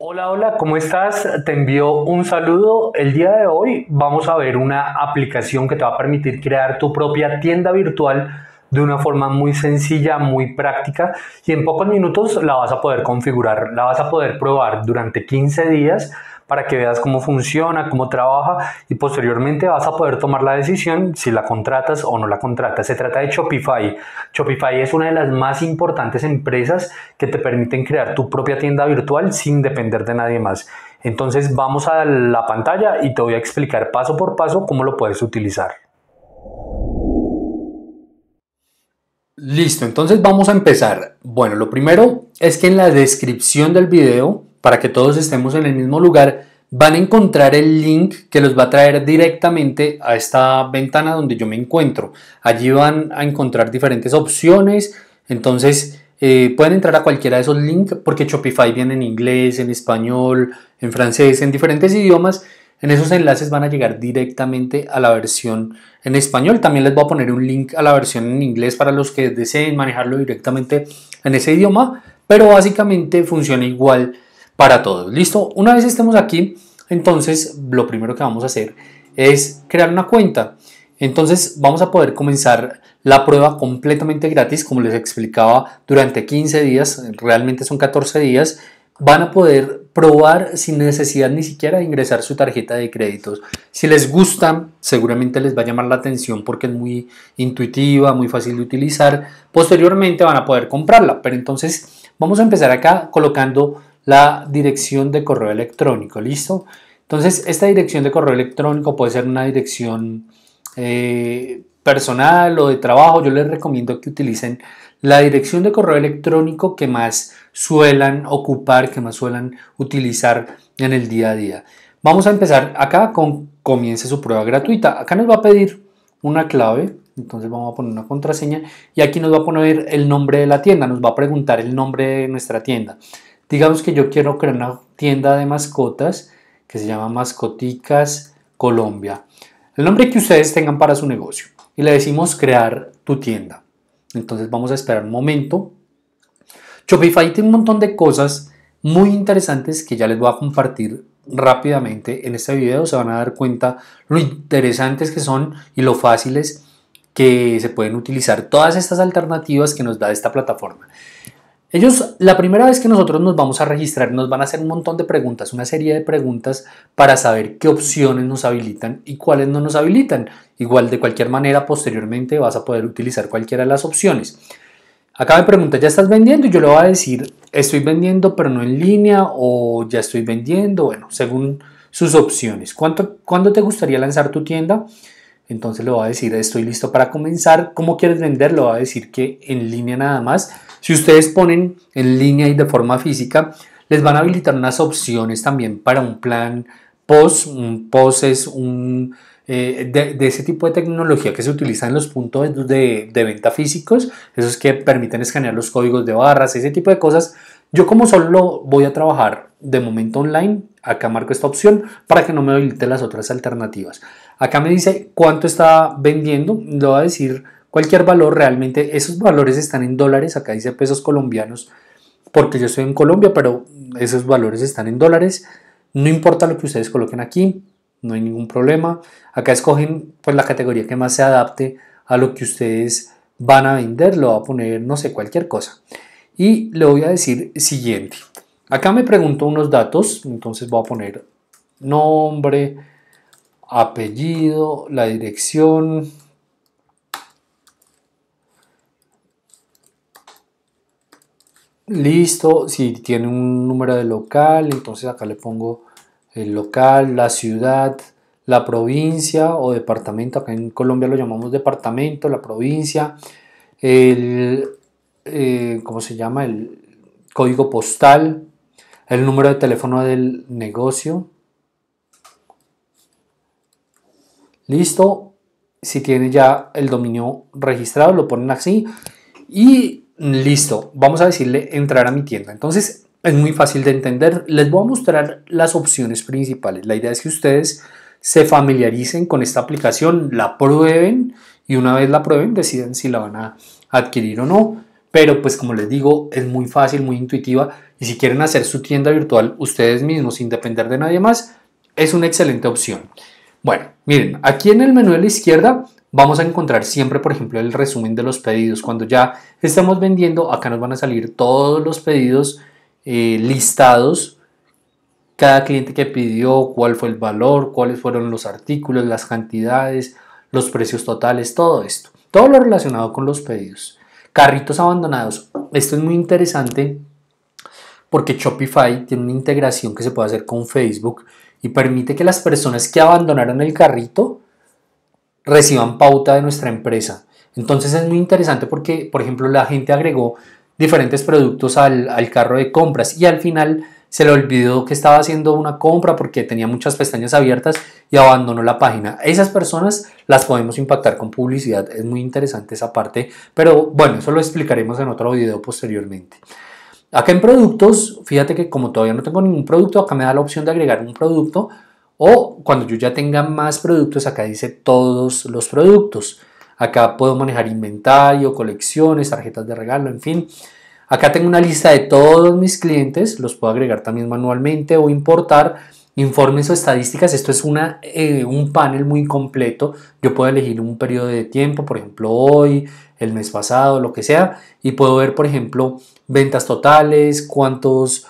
Hola, hola, ¿cómo estás? Te envío un saludo. El día de hoy vamos a ver una aplicación que te va a permitir crear tu propia tienda virtual de una forma muy sencilla, muy práctica y en pocos minutos la vas a poder configurar, la vas a poder probar durante 15 días para que veas cómo funciona, cómo trabaja y posteriormente vas a poder tomar la decisión si la contratas o no la contratas. Se trata de Shopify. Shopify es una de las más importantes empresas que te permiten crear tu propia tienda virtual sin depender de nadie más. Entonces vamos a la pantalla y te voy a explicar paso por paso cómo lo puedes utilizar. Listo, entonces vamos a empezar. Bueno, lo primero es que en la descripción del video, para que todos estemos en el mismo lugar, van a encontrar el link que los va a traer directamente a esta ventana donde yo me encuentro. Allí van a encontrar diferentes opciones, entonces eh, pueden entrar a cualquiera de esos links porque Shopify viene en inglés, en español, en francés, en diferentes idiomas. En esos enlaces van a llegar directamente a la versión en español. También les voy a poner un link a la versión en inglés para los que deseen manejarlo directamente en ese idioma, pero básicamente funciona igual para todos. ¿Listo? Una vez estemos aquí, entonces lo primero que vamos a hacer es crear una cuenta. Entonces vamos a poder comenzar la prueba completamente gratis, como les explicaba, durante 15 días, realmente son 14 días, van a poder probar sin necesidad ni siquiera de ingresar su tarjeta de créditos. Si les gusta, seguramente les va a llamar la atención porque es muy intuitiva, muy fácil de utilizar. Posteriormente van a poder comprarla, pero entonces vamos a empezar acá colocando la dirección de correo electrónico, ¿listo? Entonces, esta dirección de correo electrónico puede ser una dirección eh, personal o de trabajo. Yo les recomiendo que utilicen la dirección de correo electrónico que más suelan ocupar, que más suelan utilizar en el día a día. Vamos a empezar acá con comience su prueba gratuita. Acá nos va a pedir una clave, entonces vamos a poner una contraseña y aquí nos va a poner el nombre de la tienda, nos va a preguntar el nombre de nuestra tienda. Digamos que yo quiero crear una tienda de mascotas que se llama Mascoticas Colombia. El nombre que ustedes tengan para su negocio. Y le decimos crear tu tienda. Entonces vamos a esperar un momento. Shopify tiene un montón de cosas muy interesantes que ya les voy a compartir rápidamente en este video. Se van a dar cuenta lo interesantes que son y lo fáciles que se pueden utilizar todas estas alternativas que nos da esta plataforma. Ellos, la primera vez que nosotros nos vamos a registrar, nos van a hacer un montón de preguntas, una serie de preguntas para saber qué opciones nos habilitan y cuáles no nos habilitan. Igual, de cualquier manera, posteriormente vas a poder utilizar cualquiera de las opciones. Acá me pregunta, ¿ya estás vendiendo? yo le voy a decir, estoy vendiendo pero no en línea o ya estoy vendiendo, bueno, según sus opciones. ¿Cuándo te gustaría lanzar tu tienda? Entonces le voy a decir, estoy listo para comenzar. ¿Cómo quieres vender? Le voy a decir que en línea nada más si ustedes ponen en línea y de forma física, les van a habilitar unas opciones también para un plan POS. Un POS es un, eh, de, ese tipo de tecnología que se utiliza en los puntos de, de venta físicos, esos que permiten escanear los códigos de barras, ese tipo de cosas. Yo como solo voy a trabajar de momento online, acá marco esta opción para que no me habilite las otras alternativas. Acá me dice cuánto está vendiendo, le voy a decir cualquier valor, realmente esos valores están en dólares, acá dice pesos colombianos, porque yo estoy en Colombia, pero esos valores están en dólares. No importa lo que ustedes coloquen aquí, no hay ningún problema. Acá escogen pues, la categoría que más se adapte a lo que ustedes van a vender, lo va a poner, no sé, cualquier cosa. Y le voy a decir siguiente. Acá me pregunto unos datos, entonces voy a poner nombre, apellido, la dirección, Listo, si tiene un número de local, entonces acá le pongo el local, la ciudad, la provincia o departamento. Acá en Colombia lo llamamos departamento, la provincia, el, eh, ¿cómo se llama? El código postal, el número de teléfono del negocio. Listo, si tiene ya el dominio registrado, lo ponen así. Y Listo, vamos a decirle entrar a mi tienda. Entonces es muy fácil de entender. Les voy a mostrar las opciones principales. La idea es que ustedes se familiaricen con esta aplicación, la prueben y una vez la prueben deciden si la van a adquirir o no. Pero pues como les digo, es muy fácil, muy intuitiva y si quieren hacer su tienda virtual ustedes mismos sin depender de nadie más, es una excelente opción. Bueno, miren, aquí en el menú de la izquierda vamos a encontrar siempre, por ejemplo, el resumen de los pedidos. Cuando ya estamos vendiendo, acá nos van a salir todos los pedidos eh, listados. Cada cliente que pidió, cuál fue el valor, cuáles fueron los artículos, las cantidades, los precios totales, todo esto. Todo lo relacionado con los pedidos. Carritos abandonados. Esto es muy interesante porque Shopify tiene una integración que se puede hacer con Facebook y permite que las personas que abandonaron el carrito reciban pauta de nuestra empresa. Entonces es muy interesante porque, por ejemplo, la gente agregó diferentes productos al, carro de compras y al final se le olvidó que estaba haciendo una compra porque tenía muchas pestañas abiertas y abandonó la página. Esas personas las podemos impactar con publicidad. Es muy interesante esa parte, pero bueno, eso lo explicaremos en otro video posteriormente. Acá en productos, fíjate que como todavía no tengo ningún producto, acá me da la opción de agregar un producto. O cuando yo ya tenga más productos, acá dice todos los productos. Acá puedo manejar inventario, colecciones, tarjetas de regalo, en fin. Acá tengo una lista de todos mis clientes, los puedo agregar también manualmente o importar informes o estadísticas. Esto es una, eh, un panel muy completo. Yo puedo elegir un periodo de tiempo, por ejemplo hoy, el mes pasado, lo que sea, y puedo ver, por ejemplo, ventas totales, cuántos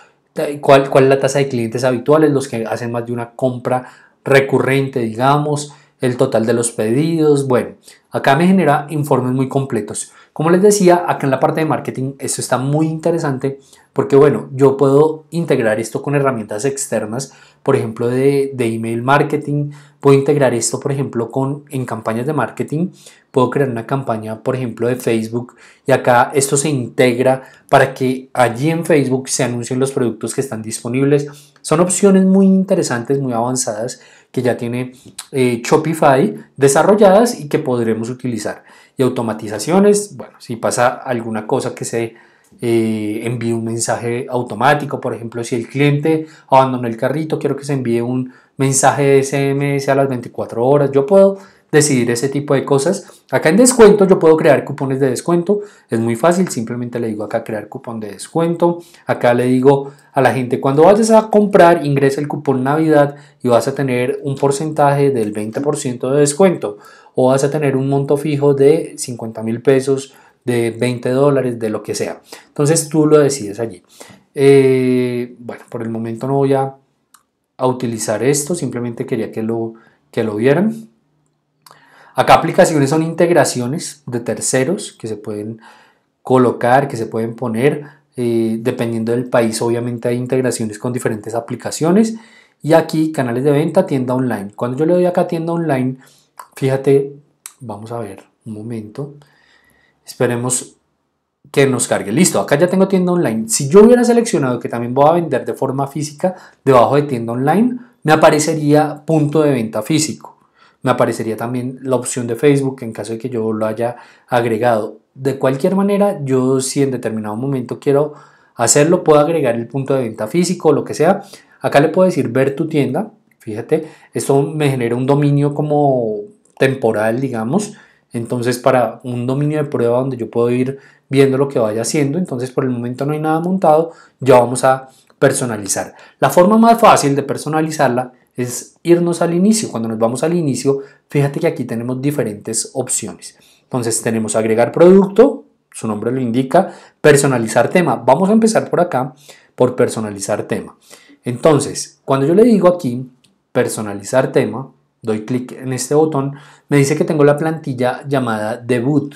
cuál, es la tasa de clientes habituales, los que hacen más de una compra recurrente, digamos, el total de los pedidos. Bueno, acá me genera informes muy completos. Como les decía, acá en la parte de marketing esto está muy interesante porque, bueno, yo puedo integrar esto con herramientas externas, por ejemplo, de, de email marketing, Puedo integrar esto, por ejemplo, con, en campañas de marketing. Puedo crear una campaña, por ejemplo, de Facebook y acá esto se integra para que allí en Facebook se anuncien los productos que están disponibles. Son opciones muy interesantes, muy avanzadas que ya tiene eh, Shopify desarrolladas y que podremos utilizar. Y automatizaciones, bueno, si pasa alguna cosa que se eh, envíe un mensaje automático, por ejemplo, si el cliente abandonó el carrito, quiero que se envíe un mensaje de SMS a las 24 horas. Yo puedo decidir ese tipo de cosas. Acá en descuento yo puedo crear cupones de descuento. Es muy fácil, simplemente le digo acá crear cupón de descuento. Acá le digo a la gente cuando vayas a comprar ingresa el cupón Navidad y vas a tener un porcentaje del 20% de descuento o vas a tener un monto fijo de 50 mil pesos de 20 dólares, de lo que sea. Entonces tú lo decides allí. Eh, bueno, por el momento no voy a a utilizar esto, simplemente quería que lo, que lo vieran. Acá aplicaciones son integraciones de terceros que se pueden colocar, que se pueden poner, eh, dependiendo del país obviamente hay integraciones con diferentes aplicaciones. Y aquí canales de venta, tienda online. Cuando yo le doy acá tienda online, fíjate, vamos a ver un momento. Esperemos que nos cargue. Listo, acá ya tengo tienda online. Si yo hubiera seleccionado que también voy a vender de forma física debajo de tienda online, me aparecería punto de venta físico. Me aparecería también la opción de Facebook en caso de que yo lo haya agregado. De cualquier manera, yo si en determinado momento quiero hacerlo, puedo agregar el punto de venta físico o lo que sea. Acá le puedo decir ver tu tienda. Fíjate, esto me genera un dominio como temporal, digamos. Entonces, para un dominio de prueba donde yo puedo ir viendo lo que vaya haciendo. Entonces por el momento no hay nada montado, ya vamos a personalizar. La forma más fácil de personalizarla es irnos al inicio. Cuando nos vamos al inicio, fíjate que aquí tenemos diferentes opciones. Entonces tenemos agregar producto, su nombre lo indica, personalizar tema. Vamos a empezar por acá, por personalizar tema. Entonces, cuando yo le digo aquí personalizar tema, doy clic en este botón, me dice que tengo la plantilla llamada debut.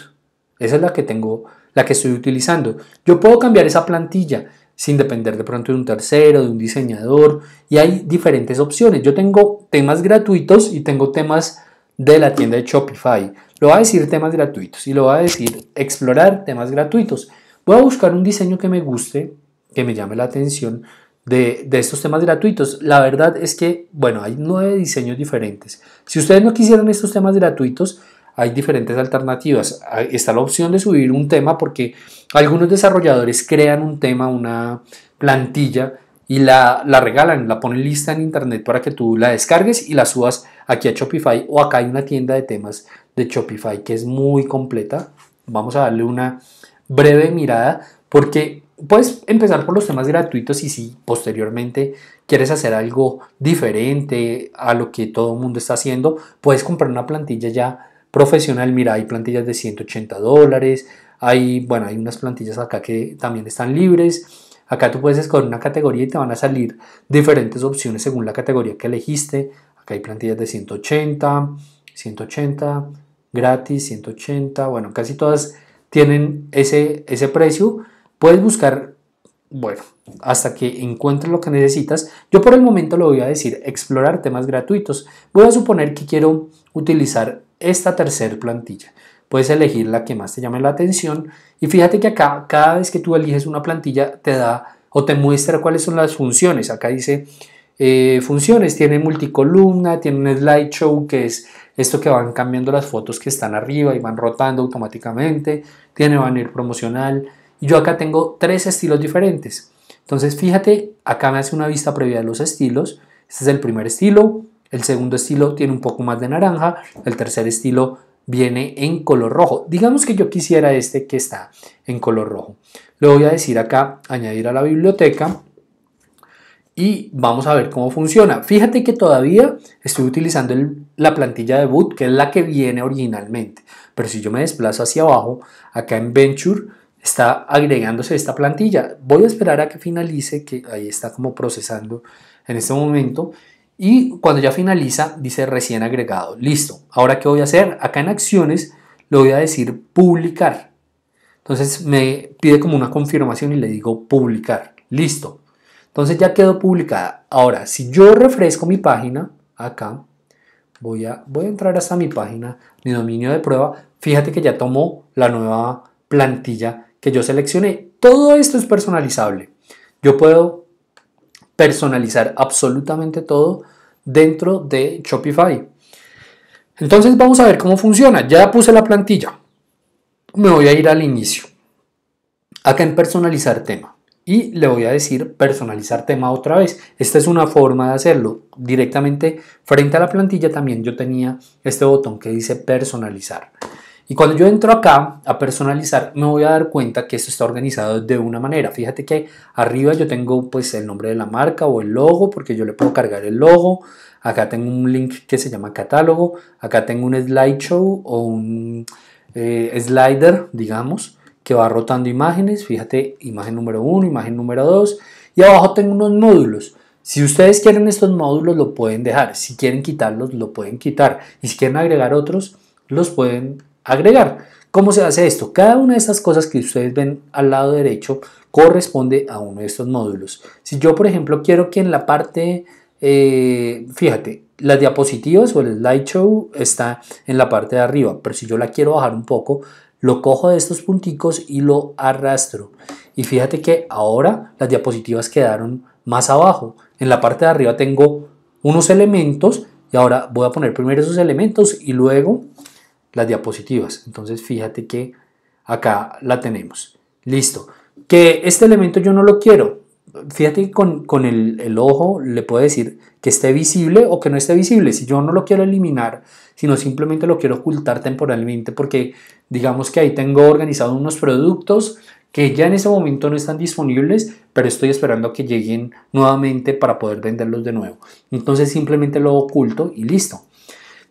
Esa es la que tengo la que estoy utilizando. Yo puedo cambiar esa plantilla sin depender de pronto de un tercero, de un diseñador, y hay diferentes opciones. Yo tengo temas gratuitos y tengo temas de la tienda de Shopify. Lo va a decir temas gratuitos y lo va a decir explorar temas gratuitos. Voy a buscar un diseño que me guste, que me llame la atención de, de estos temas gratuitos. La verdad es que, bueno, hay nueve diseños diferentes. Si ustedes no quisieran estos temas gratuitos, hay diferentes alternativas. Está la opción de subir un tema porque algunos desarrolladores crean un tema, una plantilla y la, la, regalan, la ponen lista en internet para que tú la descargues y la subas aquí a Shopify o acá hay una tienda de temas de Shopify que es muy completa. Vamos a darle una breve mirada porque puedes empezar por los temas gratuitos y si posteriormente quieres hacer algo diferente a lo que todo el mundo está haciendo, puedes comprar una plantilla ya profesional, mira, hay plantillas de 180 dólares, hay, bueno, hay unas plantillas acá que también están libres. Acá tú puedes escoger una categoría y te van a salir diferentes opciones según la categoría que elegiste. Acá hay plantillas de 180, 180, gratis, 180, bueno, casi todas tienen ese, ese precio. Puedes buscar, bueno, hasta que encuentres lo que necesitas. Yo por el momento lo voy a decir, explorar temas gratuitos. Voy a suponer que quiero utilizar esta tercera plantilla. Puedes elegir la que más te llame la atención y fíjate que acá cada vez que tú eliges una plantilla te da o te muestra cuáles son las funciones. Acá dice eh, funciones, tiene multicolumna, tiene un slideshow que es esto que van cambiando las fotos que están arriba y van rotando automáticamente, tiene banner promocional y yo acá tengo tres estilos diferentes. Entonces fíjate, acá me hace una vista previa de los estilos. Este es el primer estilo, el segundo estilo tiene un poco más de naranja, el tercer estilo viene en color rojo. Digamos que yo quisiera este que está en color rojo. Le voy a decir acá, añadir a la biblioteca y vamos a ver cómo funciona. Fíjate que todavía estoy utilizando la plantilla de boot, que es la que viene originalmente. Pero si yo me desplazo hacia abajo, acá en Venture, está agregándose esta plantilla. Voy a esperar a que finalice, que ahí está como procesando en este momento. Y cuando ya finaliza, dice recién agregado. Listo. Ahora, ¿qué voy a hacer? Acá en acciones le voy a decir publicar. Entonces me pide como una confirmación y le digo publicar. Listo. Entonces ya quedó publicada. Ahora, si yo refresco mi página, acá, voy a, voy a entrar hasta mi página, mi dominio de prueba. Fíjate que ya tomó la nueva plantilla que yo seleccioné. Todo esto es personalizable. Yo puedo personalizar absolutamente todo dentro de Shopify. Entonces vamos a ver cómo funciona. Ya puse la plantilla. Me voy a ir al inicio. Acá en personalizar tema. Y le voy a decir personalizar tema otra vez. Esta es una forma de hacerlo. Directamente frente a la plantilla también yo tenía este botón que dice personalizar. Y cuando yo entro acá a personalizar, me voy a dar cuenta que esto está organizado de una manera. Fíjate que arriba yo tengo pues el nombre de la marca o el logo, porque yo le puedo cargar el logo. Acá tengo un link que se llama catálogo. Acá tengo un slideshow o un eh, slider, digamos, que va rotando imágenes. Fíjate, imagen número 1, imagen número 2. Y abajo tengo unos módulos. Si ustedes quieren estos módulos, lo pueden dejar. Si quieren quitarlos, lo pueden quitar. Y si quieren agregar otros, los pueden agregar. ¿Cómo se hace esto? Cada una de estas cosas que ustedes ven al lado derecho corresponde a uno de estos módulos. Si yo, por ejemplo, quiero que en la parte, eh, fíjate, las diapositivas o el slideshow está en la parte de arriba, pero si yo la quiero bajar un poco, lo cojo de estos punticos y lo arrastro. Y fíjate que ahora las diapositivas quedaron más abajo. En la parte de arriba tengo unos elementos y ahora voy a poner primero esos elementos y luego las diapositivas. Entonces fíjate que acá la tenemos. Listo. Que este elemento yo no lo quiero. Fíjate con, el, el, ojo le puedo decir que esté visible o que no esté visible. Si yo no lo quiero eliminar, sino simplemente lo quiero ocultar temporalmente porque digamos que ahí tengo organizado unos productos que ya en ese momento no están disponibles, pero estoy esperando que lleguen nuevamente para poder venderlos de nuevo. Entonces simplemente lo oculto y listo.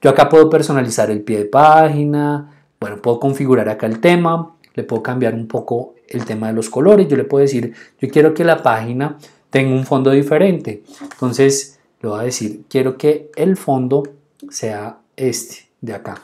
Yo acá puedo personalizar el pie de página, bueno, puedo configurar acá el tema, le puedo cambiar un poco el tema de los colores, yo le puedo decir, yo quiero que la página tenga un fondo diferente. Entonces, le voy a decir, quiero que el fondo sea este de acá.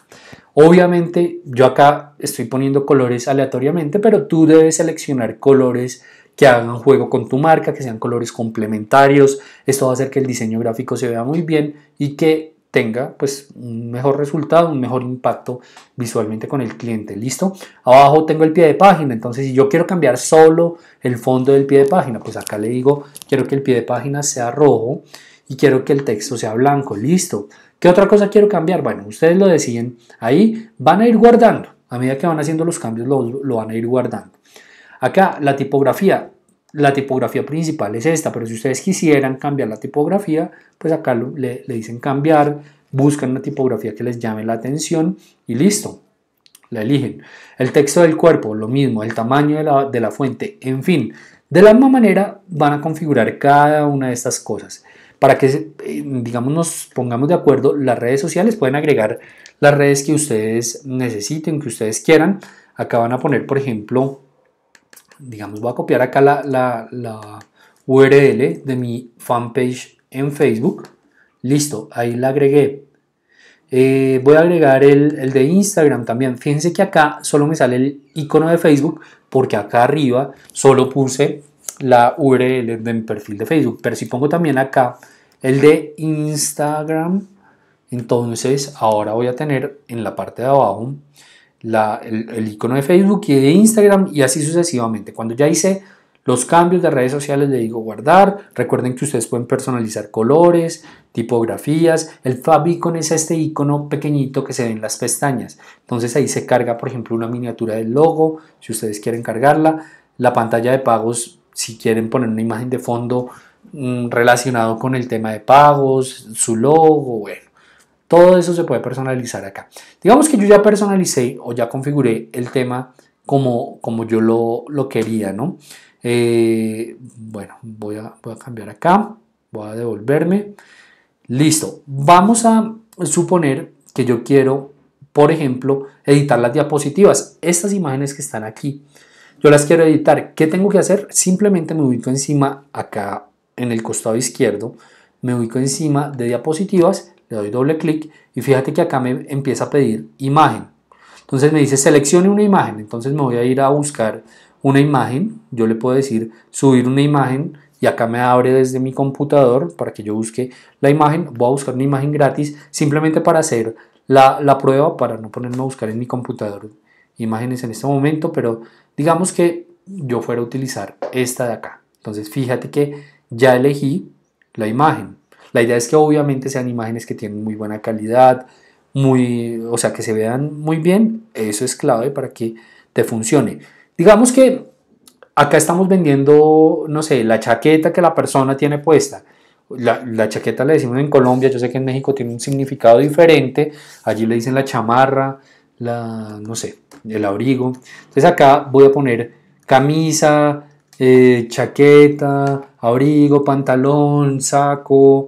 Obviamente, yo acá estoy poniendo colores aleatoriamente, pero tú debes seleccionar colores que hagan juego con tu marca, que sean colores complementarios. Esto va a hacer que el diseño gráfico se vea muy bien y que tenga pues un mejor resultado, un mejor impacto visualmente con el cliente. ¿Listo? Abajo tengo el pie de página, entonces si yo quiero cambiar solo el fondo del pie de página, pues acá le digo, quiero que el pie de página sea rojo y quiero que el texto sea blanco. ¿Listo? ¿Qué otra cosa quiero cambiar? Bueno, ustedes lo deciden ahí, van a ir guardando. A medida que van haciendo los cambios, lo, lo van a ir guardando. Acá la tipografía, la tipografía principal es esta, pero si ustedes quisieran cambiar la tipografía, pues acá le, dicen cambiar, buscan una tipografía que les llame la atención y listo, la eligen. El texto del cuerpo, lo mismo, el tamaño de la, de la fuente, en fin. De la misma manera van a configurar cada una de estas cosas para que, eh, digamos, nos pongamos de acuerdo, las redes sociales pueden agregar las redes que ustedes necesiten, que ustedes quieran. Acá van a poner, por ejemplo, digamos, voy a copiar acá la, URL de mi fanpage en Facebook. Listo, ahí la agregué. Eh, voy a agregar el, el, de Instagram también. Fíjense que acá solo me sale el icono de Facebook porque acá arriba solo puse la URL de mi perfil de Facebook. Pero si pongo también acá el de Instagram, entonces ahora voy a tener en la parte de abajo el, icono de Facebook y de Instagram y así sucesivamente. Cuando ya hice los cambios de redes sociales le digo guardar. Recuerden que ustedes pueden personalizar colores, tipografías. El Fab es este icono pequeñito que se ve en las pestañas. Entonces ahí se carga, por ejemplo, una miniatura del logo, si ustedes quieren cargarla. La pantalla de pagos, si quieren poner una imagen de fondo mm, relacionado con el tema de pagos, su logo, bueno. Todo eso se puede personalizar acá. Digamos que yo ya personalicé o ya configuré el tema como, como yo lo, lo quería, ¿no? Eh, bueno, voy a, voy a cambiar acá, voy a devolverme. Listo, vamos a suponer que yo quiero, por ejemplo, editar las diapositivas, estas imágenes que están aquí. Yo las quiero editar. ¿Qué tengo que hacer? Simplemente me ubico encima acá en el costado izquierdo, me ubico encima de diapositivas le doy doble clic y fíjate que acá me empieza a pedir imagen. Entonces me dice seleccione una imagen, entonces me voy a ir a buscar una imagen, yo le puedo decir subir una imagen y acá me abre desde mi computador para que yo busque la imagen, voy a buscar una imagen gratis simplemente para hacer la, prueba, para no ponerme a buscar en mi computador imágenes en este momento, pero digamos que yo fuera a utilizar esta de acá. Entonces fíjate que ya elegí la imagen. La idea es que obviamente sean imágenes que tienen muy buena calidad, muy, o sea, que se vean muy bien. Eso es clave para que te funcione. Digamos que acá estamos vendiendo, no sé, la chaqueta que la persona tiene puesta. La, chaqueta le decimos en Colombia, yo sé que en México tiene un significado diferente, allí le dicen la chamarra, la, no sé, el abrigo. Entonces acá voy a poner camisa, eh, chaqueta, abrigo, pantalón, saco,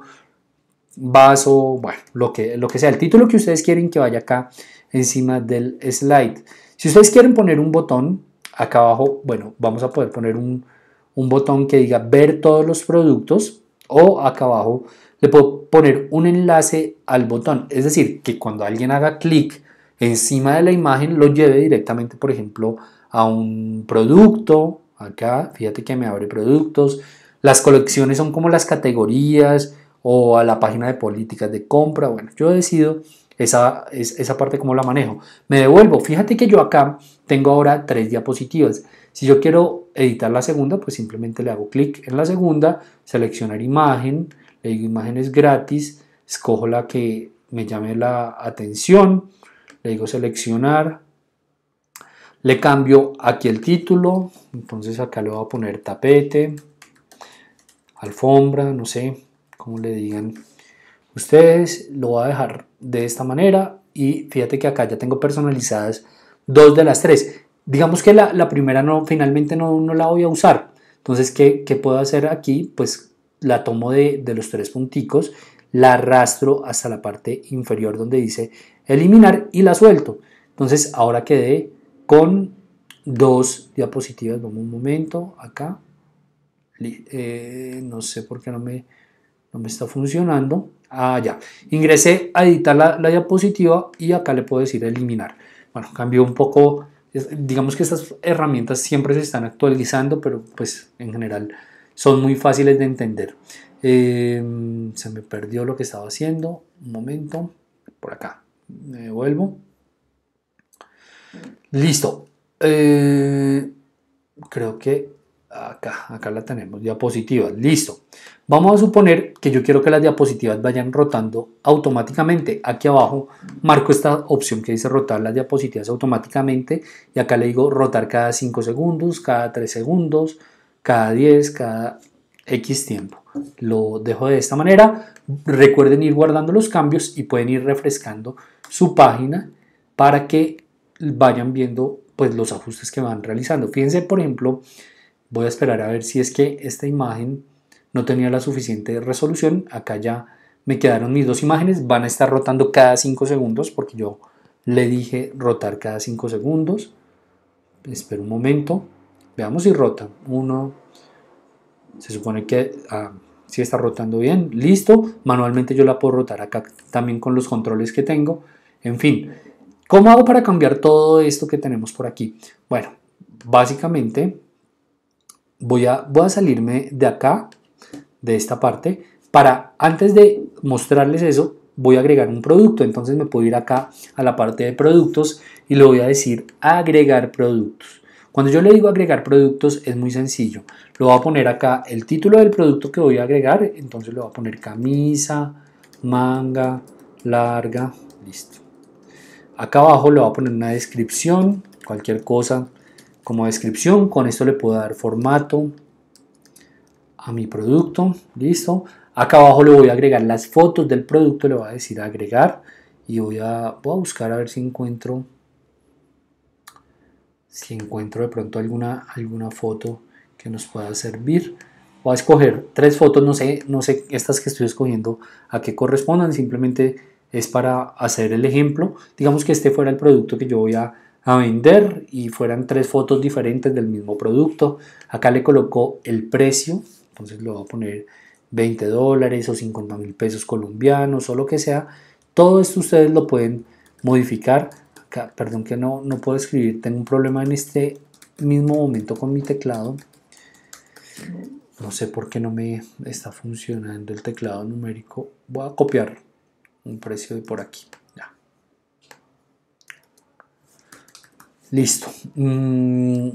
vaso, bueno, lo que, lo que sea, el título que ustedes quieren que vaya acá encima del slide. Si ustedes quieren poner un botón, acá abajo, bueno, vamos a poder poner un, un botón que diga ver todos los productos o acá abajo le puedo poner un enlace al botón. Es decir, que cuando alguien haga clic encima de la imagen, lo lleve directamente, por ejemplo, a un producto. Acá, fíjate que me abre productos. Las colecciones son como las categorías o a la página de políticas de compra. Bueno, yo decido esa, esa parte como la manejo. Me devuelvo. Fíjate que yo acá tengo ahora tres diapositivas. Si yo quiero editar la segunda, pues simplemente le hago clic en la segunda, seleccionar imagen, le digo imágenes gratis, escojo la que me llame la atención, le digo seleccionar, le cambio aquí el título, entonces acá le voy a poner tapete, alfombra, no sé, como le digan ustedes, lo voy a dejar de esta manera y fíjate que acá ya tengo personalizadas dos de las tres. Digamos que la, primera no, finalmente no, no, la voy a usar. Entonces, ¿qué, puedo hacer aquí? Pues la tomo de, los tres punticos, la arrastro hasta la parte inferior donde dice eliminar y la suelto. Entonces, ahora quedé con dos diapositivas. Vamos un momento acá. Eh, no sé por qué no me no me está funcionando. Ah, ya. Ingresé a editar la, diapositiva y acá le puedo decir eliminar. Bueno, cambió un poco. Digamos que estas herramientas siempre se están actualizando, pero pues en general son muy fáciles de entender. Eh, se me perdió lo que estaba haciendo. Un momento. Por acá. Me vuelvo Listo. Eh, creo que acá, acá la tenemos. Diapositiva. Listo. Vamos a suponer que yo quiero que las diapositivas vayan rotando automáticamente. Aquí abajo marco esta opción que dice rotar las diapositivas automáticamente y acá le digo rotar cada 5 segundos, cada 3 segundos, cada 10, cada X tiempo. Lo dejo de esta manera. Recuerden ir guardando los cambios y pueden ir refrescando su página para que vayan viendo pues los ajustes que van realizando. Fíjense, por ejemplo, voy a esperar a ver si es que esta imagen no tenía la suficiente resolución. Acá ya me quedaron mis dos imágenes. Van a estar rotando cada 5 segundos porque yo le dije rotar cada 5 segundos. Espero un momento. Veamos si rota. Uno. Se supone que si ah, sí está rotando bien. Listo. Manualmente yo la puedo rotar acá también con los controles que tengo. En fin. ¿Cómo hago para cambiar todo esto que tenemos por aquí? Bueno, básicamente voy a, voy a salirme de acá de esta parte, para antes de mostrarles eso, voy a agregar un producto. Entonces me puedo ir acá a la parte de productos y le voy a decir agregar productos. Cuando yo le digo agregar productos es muy sencillo. Lo voy a poner acá el título del producto que voy a agregar. Entonces lo voy a poner camisa, manga, larga, listo. Acá abajo le voy a poner una descripción, cualquier cosa como descripción. Con esto le puedo dar formato, a mi producto, listo. Acá abajo le voy a agregar las fotos del producto, le voy a decir agregar y voy a, buscar a ver si encuentro si encuentro de pronto alguna, alguna foto que nos pueda servir. Voy a escoger tres fotos, no sé, no sé estas que estoy escogiendo a qué correspondan, simplemente es para hacer el ejemplo. Digamos que este fuera el producto que yo voy a, a vender y fueran tres fotos diferentes del mismo producto. Acá le coloco el precio, entonces le voy a poner 20 dólares o 50 mil pesos colombianos o lo que sea. Todo esto ustedes lo pueden modificar. Acá, perdón que no, no puedo escribir, tengo un problema en este mismo momento con mi teclado. No sé por qué no me está funcionando el teclado numérico. Voy a copiar un precio de por aquí. Ya. Listo. Mm,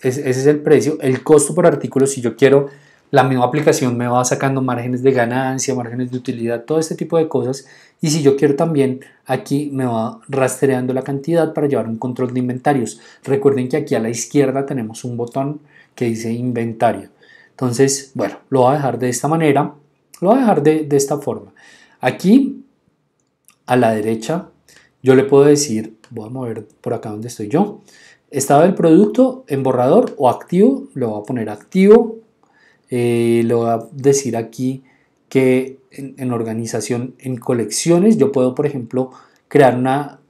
ese es el precio. El costo por artículo, si yo quiero la misma aplicación me va sacando márgenes de ganancia, márgenes de utilidad, todo este tipo de cosas. Y si yo quiero también, aquí me va rastreando la cantidad para llevar un control de inventarios. Recuerden que aquí a la izquierda tenemos un botón que dice inventario. Entonces, bueno, lo voy a dejar de esta manera, lo voy a dejar de, esta forma. Aquí, a la derecha, yo le puedo decir, voy a mover por acá donde estoy yo, estado del producto en borrador o activo, lo voy a poner activo, eh, le lo voy a decir aquí que en, organización, en colecciones, yo puedo, por ejemplo, crear una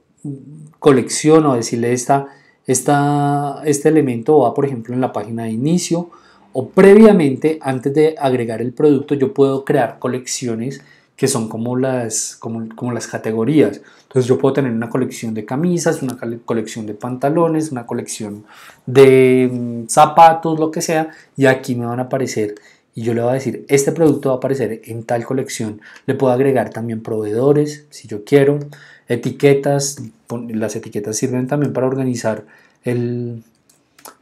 colección o decirle esta, este elemento va, por ejemplo, en la página de inicio o previamente, antes de agregar el producto, yo puedo crear colecciones que son como las, como, las categorías. Entonces yo puedo tener una colección de camisas, una colección de pantalones, una colección de mm, zapatos, lo que sea, y aquí me van a aparecer y yo le voy a decir, este producto va a aparecer en tal colección. Le puedo agregar también proveedores, si yo quiero, etiquetas, las etiquetas sirven también para organizar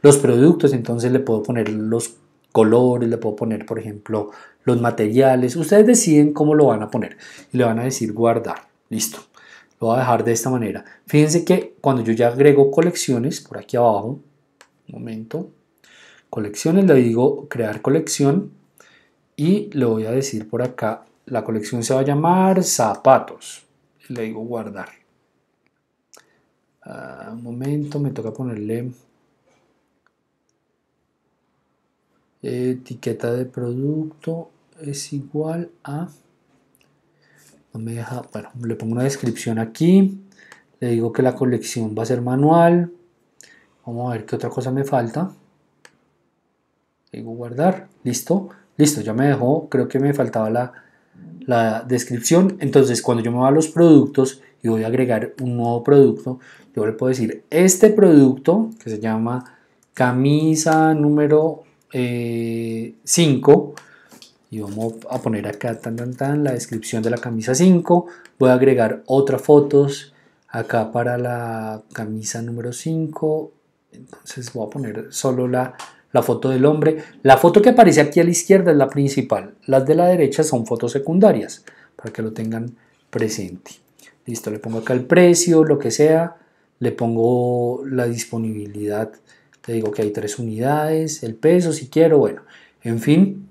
los productos, entonces le puedo poner los colores, le puedo poner, por ejemplo, los materiales. Ustedes deciden cómo lo van a poner y le van a decir guardar. Listo. Lo voy a dejar de esta manera. Fíjense que cuando yo ya agrego colecciones, por aquí abajo, momento, colecciones, le digo crear colección y le voy a decir por acá, la colección se va a llamar zapatos. Le digo guardar. Ah, un momento, me toca ponerle Eh, etiqueta de producto es igual a me deja bueno le pongo una descripción aquí le digo que la colección va a ser manual vamos a ver qué otra cosa me falta digo guardar listo listo ya me dejó creo que me faltaba la, descripción entonces cuando yo me va a los productos y voy a agregar un nuevo producto yo le puedo decir este producto que se llama camisa número 5 eh, y vamos a poner acá tan, tan, tan, la descripción de la camisa 5. Voy a agregar otras fotos acá para la camisa número 5. Entonces voy a poner solo la, la foto del hombre. La foto que aparece aquí a la izquierda es la principal. Las de la derecha son fotos secundarias para que lo tengan presente. Listo, le pongo acá el precio, lo que sea. Le pongo la disponibilidad te digo que hay tres unidades, el peso si quiero, bueno, en fin,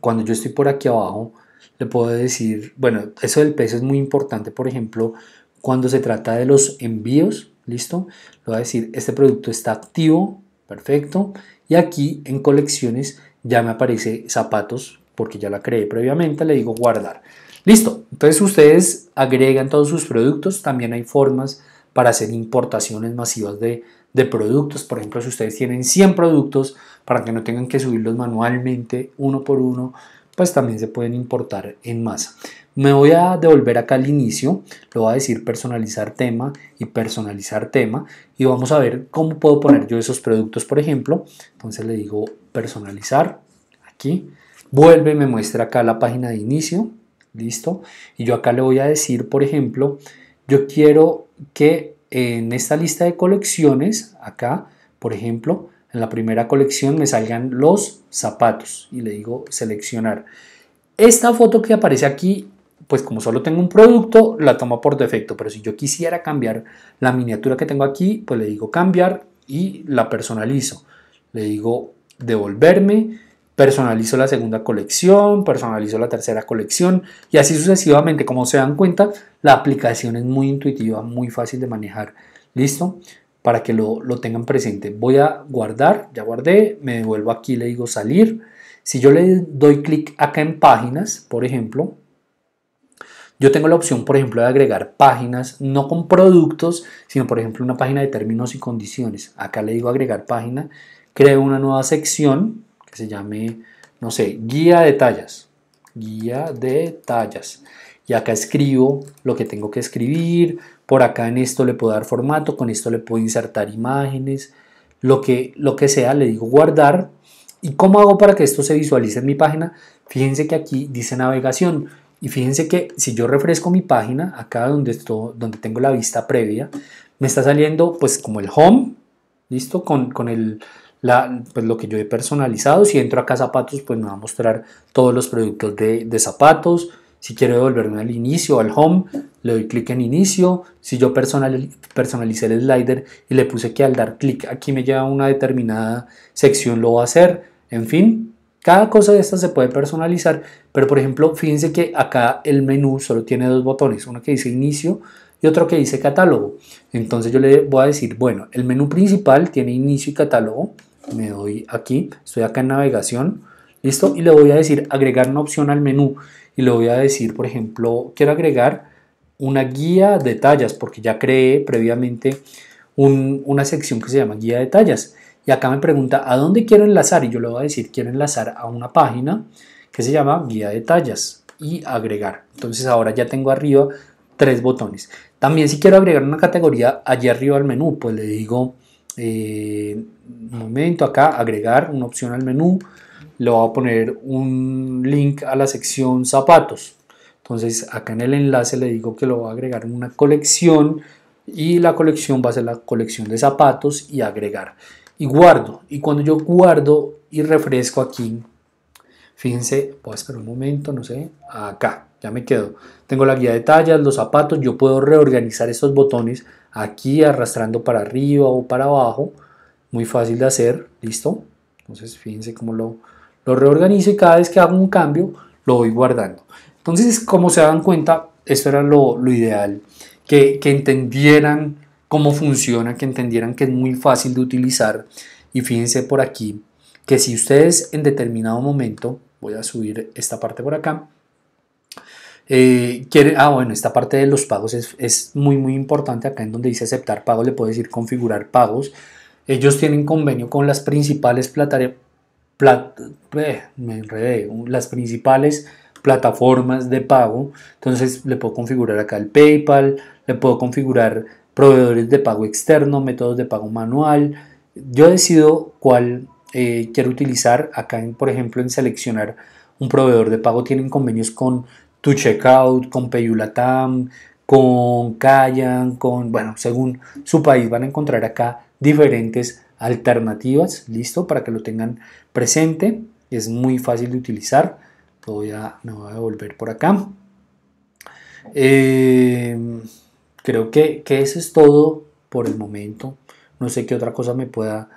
cuando yo estoy por aquí abajo, le puedo decir, bueno, eso del peso es muy importante, por ejemplo, cuando se trata de los envíos, ¿listo? Le voy a decir, este producto está activo, perfecto, y aquí en colecciones ya me aparece zapatos, porque ya la creé previamente, le digo guardar. Listo, entonces ustedes agregan todos sus productos, también hay formas para hacer importaciones masivas de de productos. Por ejemplo, si ustedes tienen 100 productos, para que no tengan que subirlos manualmente uno por uno, pues también se pueden importar en masa. Me voy a devolver acá al inicio, lo voy a decir personalizar tema y personalizar tema y vamos a ver cómo puedo poner yo esos productos, por ejemplo. Entonces le digo personalizar, aquí, vuelve, me muestra acá la página de inicio, listo. Y yo acá le voy a decir, por ejemplo, yo quiero que en esta lista de colecciones, acá, por ejemplo, en la primera colección me salgan los zapatos y le digo seleccionar. Esta foto que aparece aquí, pues como solo tengo un producto, la tomo por defecto, pero si yo quisiera cambiar la miniatura que tengo aquí, pues le digo cambiar y la personalizo. Le digo devolverme personalizo la segunda colección, personalizo la tercera colección y así sucesivamente. Como se dan cuenta, la aplicación es muy intuitiva, muy fácil de manejar. ¿Listo? Para que lo, tengan presente. Voy a guardar, ya guardé, me devuelvo aquí, le digo salir. Si yo le doy clic acá en páginas, por ejemplo, yo tengo la opción, por ejemplo, de agregar páginas, no con productos, sino, por ejemplo, una página de términos y condiciones. Acá le digo agregar página, creo una nueva sección, que se llame, no sé, guía de tallas. Guía de tallas. Y acá escribo lo que tengo que escribir. Por acá en esto le puedo dar formato, con esto le puedo insertar imágenes, lo que, lo que sea, le digo guardar. ¿Y cómo hago para que esto se visualice en mi página? Fíjense que aquí dice navegación. Y fíjense que si yo refresco mi página, acá donde, esto, donde tengo la vista previa, me está saliendo pues como el home, ¿listo? Con, con el, pues, lo que yo he personalizado. Si entro acá zapatos, pues me va a mostrar todos los productos de, zapatos. Si quiero devolverme al inicio, al home, le doy clic en inicio. Si yo personal, personalicé el slider y le puse que al dar clic aquí me lleva a una determinada sección, lo va a hacer. En fin, cada cosa de estas se puede personalizar, pero por ejemplo, fíjense que acá el menú solo tiene dos botones, uno que dice inicio y otro que dice catálogo. Entonces yo le voy a decir, bueno, el menú principal tiene inicio y catálogo me doy aquí, estoy acá en navegación, listo, y le voy a decir agregar una opción al menú y le voy a decir, por ejemplo, quiero agregar una guía de tallas porque ya creé previamente una sección que se llama guía de tallas y acá me pregunta a dónde quiero enlazar y yo le voy a decir quiero enlazar a una página que se llama guía de tallas y agregar. Entonces ahora ya tengo arriba tres botones. También si quiero agregar una categoría allí arriba al menú, pues le digo eh, momento acá, agregar una opción al menú, le voy a poner un link a la sección zapatos. Entonces acá en el enlace le digo que lo va a agregar una colección y la colección va a ser la colección de zapatos y agregar. Y guardo. Y cuando yo guardo y refresco aquí, Fíjense, voy a esperar un momento, no sé, acá, ya me quedo. Tengo la guía de tallas, los zapatos, yo puedo reorganizar estos botones aquí arrastrando para arriba o para abajo. Muy fácil de hacer, ¿listo? Entonces fíjense cómo lo, lo reorganizo y cada vez que hago un cambio lo voy guardando. Entonces, como se dan cuenta, esto era lo, ideal, que, que entendieran cómo funciona, que entendieran que es muy fácil de utilizar. Y fíjense por aquí que si ustedes en determinado momento voy a subir esta parte por acá. Eh, ah, bueno, esta parte de los pagos es, muy, muy importante. Acá en donde dice aceptar pagos, le puedo decir configurar pagos. Ellos tienen convenio con las principales eh, las principales plataformas de pago. Entonces le puedo configurar acá el PayPal, le puedo configurar proveedores de pago externo, métodos de pago manual. Yo decido cuál eh, quiero utilizar acá, por ejemplo, en seleccionar un proveedor de pago, tienen convenios con Tu Checkout, con Payulatam, con Kayan, con, bueno, según su país van a encontrar acá diferentes alternativas, listo, para que lo tengan presente, es muy fácil de utilizar, voy a, me voy a devolver por acá. Em, creo que, que eso es todo por el momento, no sé qué otra cosa me pueda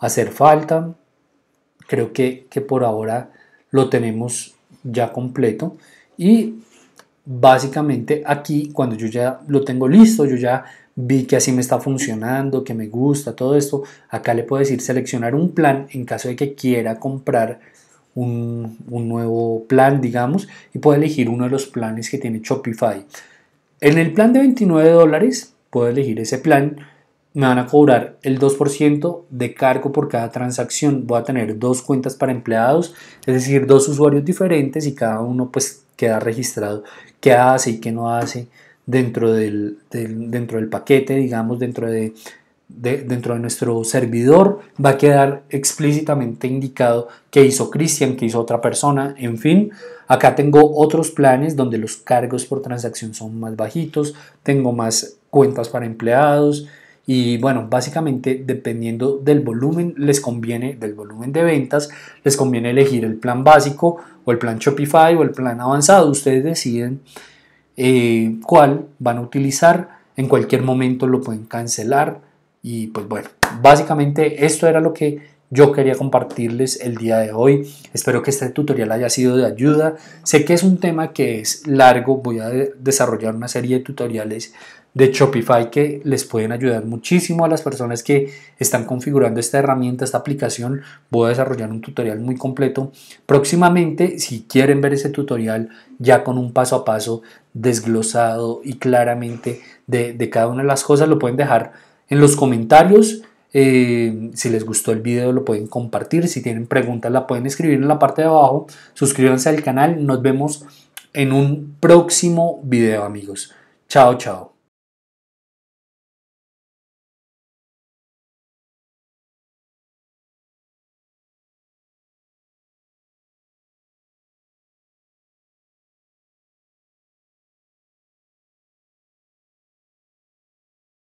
hacer falta. Creo que, que por ahora lo tenemos ya completo y básicamente aquí cuando yo ya lo tengo listo, yo ya vi que así me está funcionando, que me gusta todo esto, acá le puedo decir seleccionar un plan en caso de que quiera comprar un, un nuevo plan, digamos, y puedo elegir uno de los planes que tiene Shopify. En el plan de 29 dólares puedo elegir ese plan me van a cobrar el 2% de cargo por cada transacción. Voy a tener dos cuentas para empleados, es decir, dos usuarios diferentes y cada uno pues queda registrado qué hace y qué no hace dentro del, dentro del paquete, digamos, dentro de, dentro de nuestro servidor. Va a quedar explícitamente indicado qué hizo Cristian, qué hizo otra persona, en fin. Acá tengo otros planes donde los cargos por transacción son más bajitos, tengo más cuentas para empleados, y bueno, básicamente dependiendo del volumen, les conviene, del volumen de ventas, les conviene elegir el plan básico o el plan Shopify o el plan avanzado. Ustedes deciden eh, cuál van a utilizar. En cualquier momento lo pueden cancelar. Y pues bueno, básicamente esto era lo que yo quería compartirles el día de hoy. Espero que este tutorial haya sido de ayuda. Sé que es un tema que es largo, voy a desarrollar una serie de tutoriales de Shopify que les pueden ayudar muchísimo a las personas que están configurando esta herramienta, esta aplicación. Voy a desarrollar un tutorial muy completo. Próximamente, si quieren ver ese tutorial ya con un paso a paso desglosado y claramente de cada una de las cosas, lo pueden dejar en los comentarios eh, si les gustó el video lo pueden compartir, si tienen preguntas la pueden escribir en la parte de abajo. Suscríbanse al canal, nos vemos en un próximo video amigos. Chao, chao.